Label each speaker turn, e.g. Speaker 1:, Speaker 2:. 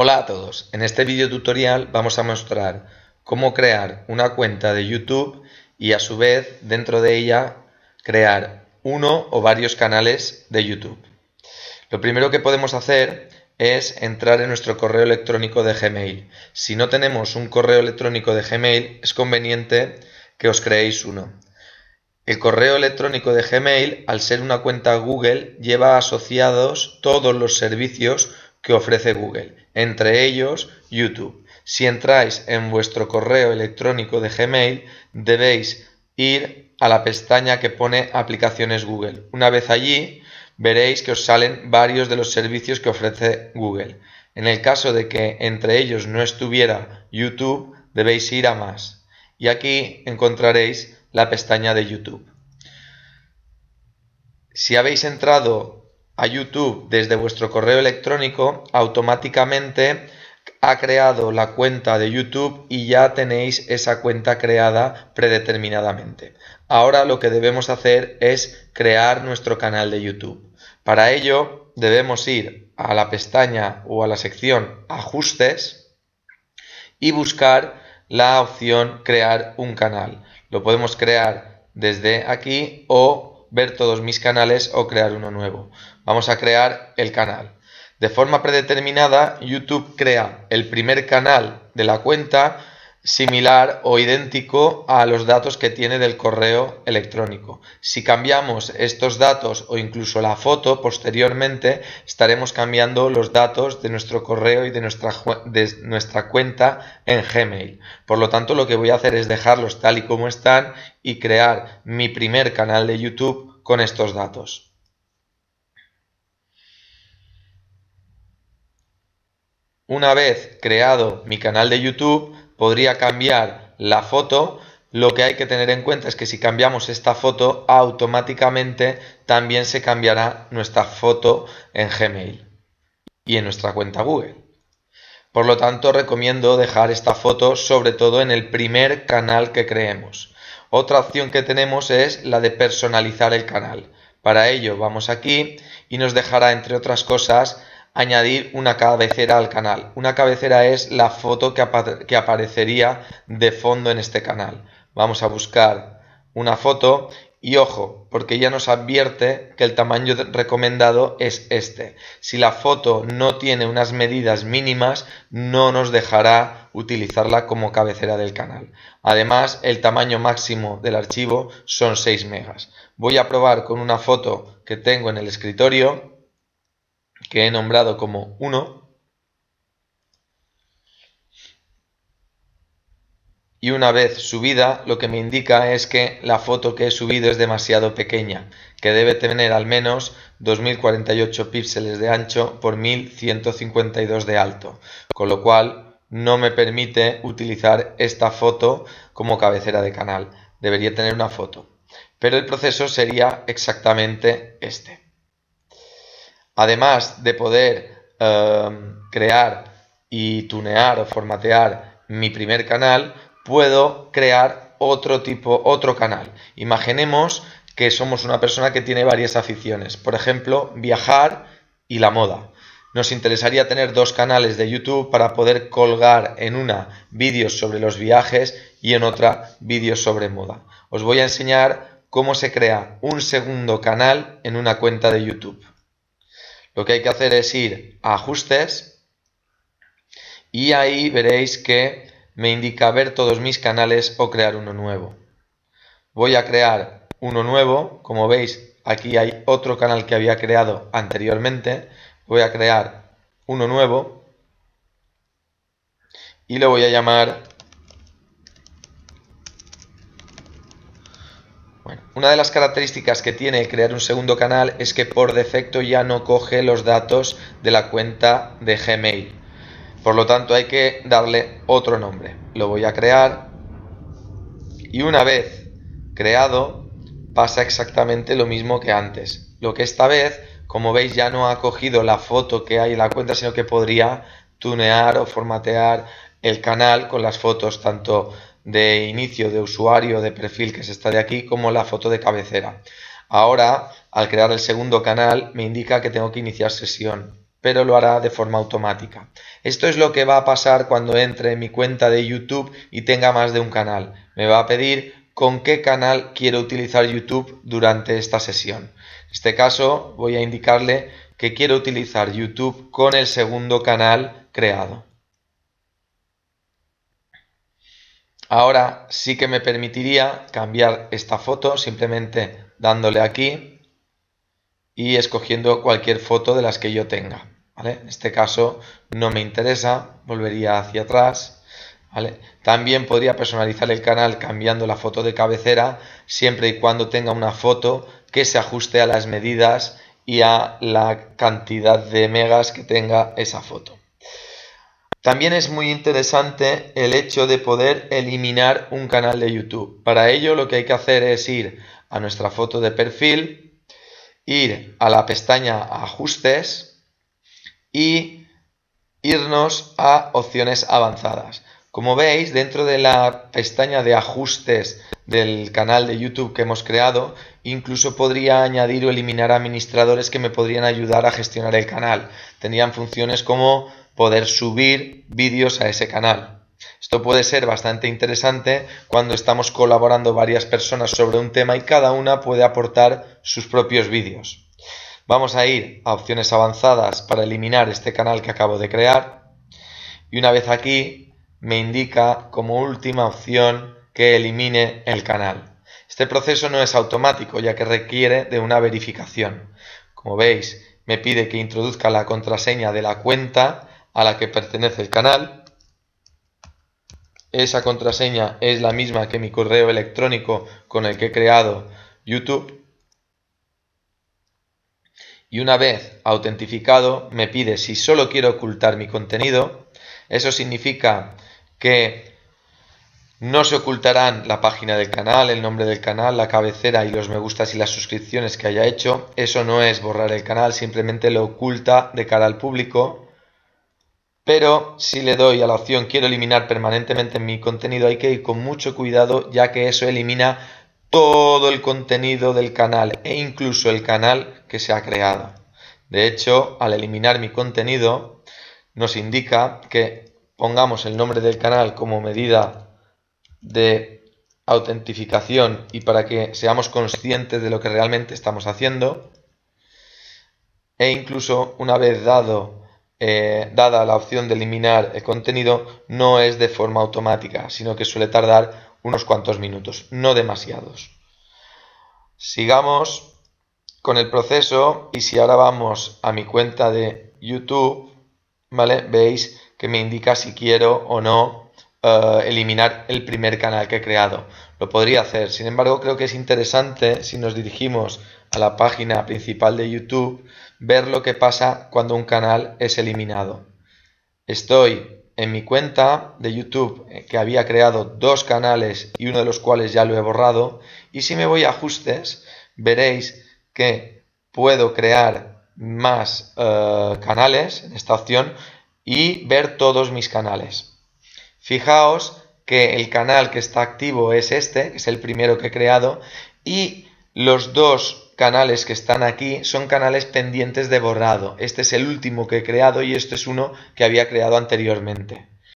Speaker 1: Hola a todos, en este video tutorial vamos a mostrar cómo crear una cuenta de YouTube y a su vez dentro de ella crear uno o varios canales de YouTube. Lo primero que podemos hacer es entrar en nuestro correo electrónico de Gmail. Si no tenemos un correo electrónico de Gmail es conveniente que os creéis uno. El correo electrónico de Gmail, al ser una cuenta Google, lleva asociados todos los servicios que ofrece Google entre ellos YouTube. Si entráis en vuestro correo electrónico de Gmail, debéis ir a la pestaña que pone aplicaciones Google. Una vez allí, veréis que os salen varios de los servicios que ofrece Google. En el caso de que entre ellos no estuviera YouTube, debéis ir a más. Y aquí encontraréis la pestaña de YouTube. Si habéis entrado a YouTube desde vuestro correo electrónico, automáticamente ha creado la cuenta de YouTube y ya tenéis esa cuenta creada predeterminadamente. Ahora lo que debemos hacer es crear nuestro canal de YouTube. Para ello debemos ir a la pestaña o a la sección ajustes y buscar la opción crear un canal. Lo podemos crear desde aquí o ver todos mis canales o crear uno nuevo. Vamos a crear el canal. De forma predeterminada, YouTube crea el primer canal de la cuenta similar o idéntico a los datos que tiene del correo electrónico. Si cambiamos estos datos o incluso la foto, posteriormente estaremos cambiando los datos de nuestro correo y de nuestra, cuenta en Gmail. Por lo tanto, lo que voy a hacer es dejarlos tal y como están y crear mi primer canal de YouTube con estos datos. Una vez creado mi canal de YouTube, podría cambiar la foto. Lo que hay que tener en cuenta es que si cambiamos esta foto, automáticamente también se cambiará nuestra foto en Gmail y en nuestra cuenta Google. Por lo tanto, recomiendo dejar esta foto sobre todo en el primer canal que creemos. Otra opción que tenemos es la de personalizar el canal. Para ello vamos aquí y nos dejará, entre otras cosas, añadir una cabecera al canal. Una cabecera es la foto que, aparecería de fondo en este canal. Vamos a buscar una foto y ojo, porque ya nos advierte que el tamaño recomendado es este. Si la foto no tiene unas medidas mínimas, no nos dejará utilizarla como cabecera del canal. Además, el tamaño máximo del archivo son 6 megas. Voy a probar con una foto que tengo en el escritorio que he nombrado como 1 y una vez subida lo que me indica es que la foto que he subido es demasiado pequeña, que debe tener al menos 2048 píxeles de ancho por 1152 de alto, con lo cual no me permite utilizar esta foto como cabecera de canal, debería tener una foto. Pero el proceso sería exactamente este además de poder eh, crear y tunear o formatear mi primer canal, puedo crear otro tipo, otro canal. Imaginemos que somos una persona que tiene varias aficiones, por ejemplo, viajar y la moda. Nos interesaría tener dos canales de YouTube para poder colgar en una vídeos sobre los viajes y en otra vídeos sobre moda. Os voy a enseñar cómo se crea un segundo canal en una cuenta de YouTube. Lo que hay que hacer es ir a ajustes y ahí veréis que me indica ver todos mis canales o crear uno nuevo. Voy a crear uno nuevo, como veis aquí hay otro canal que había creado anteriormente, voy a crear uno nuevo y lo voy a llamar una de las características que tiene crear un segundo canal es que por defecto ya no coge los datos de la cuenta de Gmail. Por lo tanto hay que darle otro nombre. Lo voy a crear y una vez creado pasa exactamente lo mismo que antes. Lo que esta vez, como veis, ya no ha cogido la foto que hay en la cuenta, sino que podría tunear o formatear el canal con las fotos tanto de inicio de usuario de perfil que se está de aquí como la foto de cabecera. Ahora, al crear el segundo canal, me indica que tengo que iniciar sesión, pero lo hará de forma automática. Esto es lo que va a pasar cuando entre en mi cuenta de YouTube y tenga más de un canal. Me va a pedir con qué canal quiero utilizar YouTube durante esta sesión. En este caso, voy a indicarle que quiero utilizar YouTube con el segundo canal creado. Ahora sí que me permitiría cambiar esta foto simplemente dándole aquí y escogiendo cualquier foto de las que yo tenga. En este caso no me interesa, volvería hacia atrás. También podría personalizar el canal cambiando la foto de cabecera siempre y cuando tenga una foto que se ajuste a las medidas y a la cantidad de megas que tenga esa foto. También es muy interesante el hecho de poder eliminar un canal de YouTube. Para ello lo que hay que hacer es ir a nuestra foto de perfil, ir a la pestaña ajustes y irnos a opciones avanzadas. Como veis, dentro de la pestaña de ajustes del canal de YouTube que hemos creado, incluso podría añadir o eliminar administradores que me podrían ayudar a gestionar el canal. Tenían funciones como poder subir vídeos a ese canal. Esto puede ser bastante interesante cuando estamos colaborando varias personas sobre un tema y cada una puede aportar sus propios vídeos. Vamos a ir a opciones avanzadas para eliminar este canal que acabo de crear. Y una vez aquí me indica como última opción que elimine el canal. Este proceso no es automático ya que requiere de una verificación. Como veis, me pide que introduzca la contraseña de la cuenta a la que pertenece el canal. Esa contraseña es la misma que mi correo electrónico con el que he creado YouTube. Y una vez autentificado, me pide si solo quiero ocultar mi contenido. Eso significa que no se ocultarán la página del canal, el nombre del canal, la cabecera y los me gustas y las suscripciones que haya hecho. Eso no es borrar el canal, simplemente lo oculta de cara al público. Pero si le doy a la opción quiero eliminar permanentemente mi contenido, hay que ir con mucho cuidado ya que eso elimina todo el contenido del canal e incluso el canal que se ha creado. De hecho, al eliminar mi contenido nos indica que pongamos el nombre del canal como medida de autentificación y para que seamos conscientes de lo que realmente estamos haciendo. E incluso una vez dado eh, dada la opción de eliminar el contenido, no es de forma automática, sino que suele tardar unos cuantos minutos, no demasiados. Sigamos con el proceso y si ahora vamos a mi cuenta de YouTube, ¿vale? Veis que me indica si quiero o no eh, eliminar el primer canal que he creado lo podría hacer. Sin embargo, creo que es interesante si nos dirigimos a la página principal de YouTube ver lo que pasa cuando un canal es eliminado. Estoy en mi cuenta de YouTube eh, que había creado dos canales y uno de los cuales ya lo he borrado y si me voy a ajustes veréis que puedo crear más eh, canales en esta opción y ver todos mis canales. Fijaos que el canal que está activo es este, que es el primero que he creado, y los dos canales que están aquí son canales pendientes de borrado. Este es el último que he creado y este es uno que había creado anteriormente.